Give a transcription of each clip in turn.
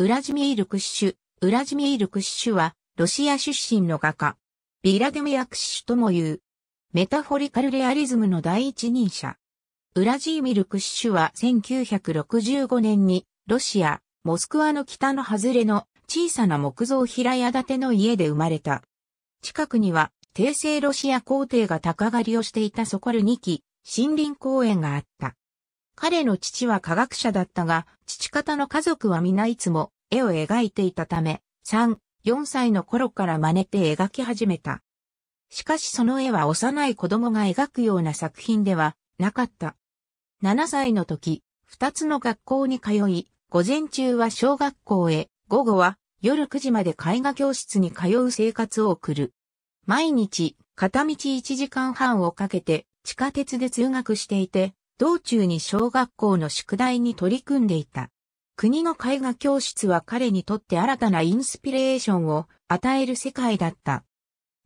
ウラジミール・クッシュ、ウラジミール・クッシュは、ロシア出身の画家。ビラデミア・クッシュとも言う。メタフォリカルレアリズムの第一人者。ウラジーミル・クッシュは1965年に、ロシア、モスクワの北の外れの小さな木造平屋建ての家で生まれた。近くには、帝政ロシア皇帝が高狩りをしていたソコル2期、森林公園があった。彼の父は科学者だったが、父方の家族は皆いつも絵を描いていたため、3、4歳の頃から真似て描き始めた。しかしその絵は幼い子供が描くような作品ではなかった。7歳の時、2つの学校に通い、午前中は小学校へ、午後は夜9時まで絵画教室に通う生活を送る。毎日、片道1時間半をかけて地下鉄で通学していて、道中に小学校の宿題に取り組んでいた。国の絵画教室は彼にとって新たなインスピレーションを与える世界だった。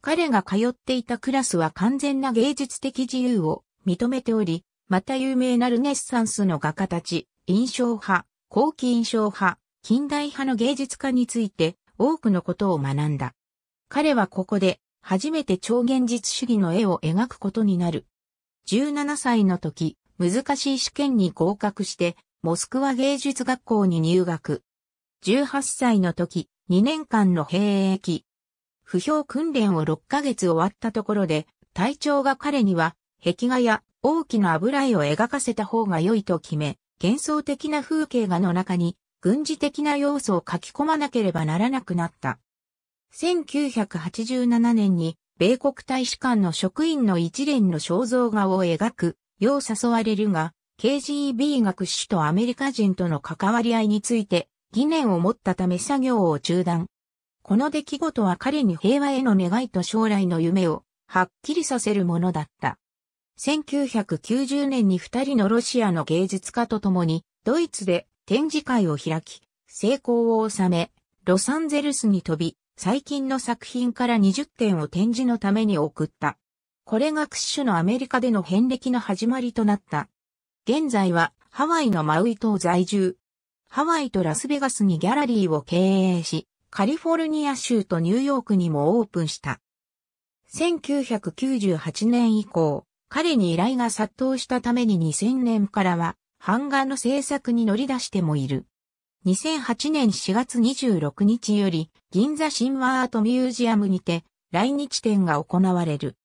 彼が通っていたクラスは完全な芸術的自由を認めており、また有名なルネッサンスの画家たち、印象派、後期印象派、近代派の芸術家について多くのことを学んだ。彼はここで初めて超現実主義の絵を描くことになる。17歳の時、難しい試験に合格して、モスクワ芸術学校に入学。18歳の時、2年間の兵役。不評訓練を6ヶ月終わったところで、隊長が彼には、壁画や大きな油絵を描かせた方が良いと決め、幻想的な風景画の中に、軍事的な要素を書き込まなければならなくなった。1987年に、米国大使館の職員の一連の肖像画を描く、よう誘われるが、KGB が屈指とアメリカ人との関わり合いについて疑念を持ったため作業を中断。この出来事は彼に平和への願いと将来の夢をはっきりさせるものだった。1990年に二人のロシアの芸術家と共にドイツで展示会を開き、成功を収め、ロサンゼルスに飛び、最近の作品から20点を展示のために送った。これがクッシュのアメリカでの遍歴の始まりとなった。現在はハワイのマウイ島在住。ハワイとラスベガスにギャラリーを経営し、カリフォルニア州とニューヨークにもオープンした。1998年以降、彼に依頼が殺到したために2000年からは、版画の制作に乗り出してもいる。2008年4月26日より、銀座神話アートミュージアムにて、来日展が行われる。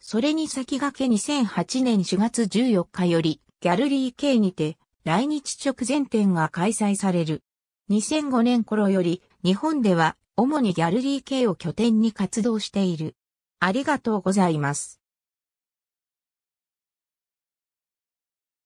それに先駆け2008年4月14日より、ギャルリー系にて、来日直前展が開催される。2005年頃より、日本では、主にギャルリー系を拠点に活動している。ありがとうございます。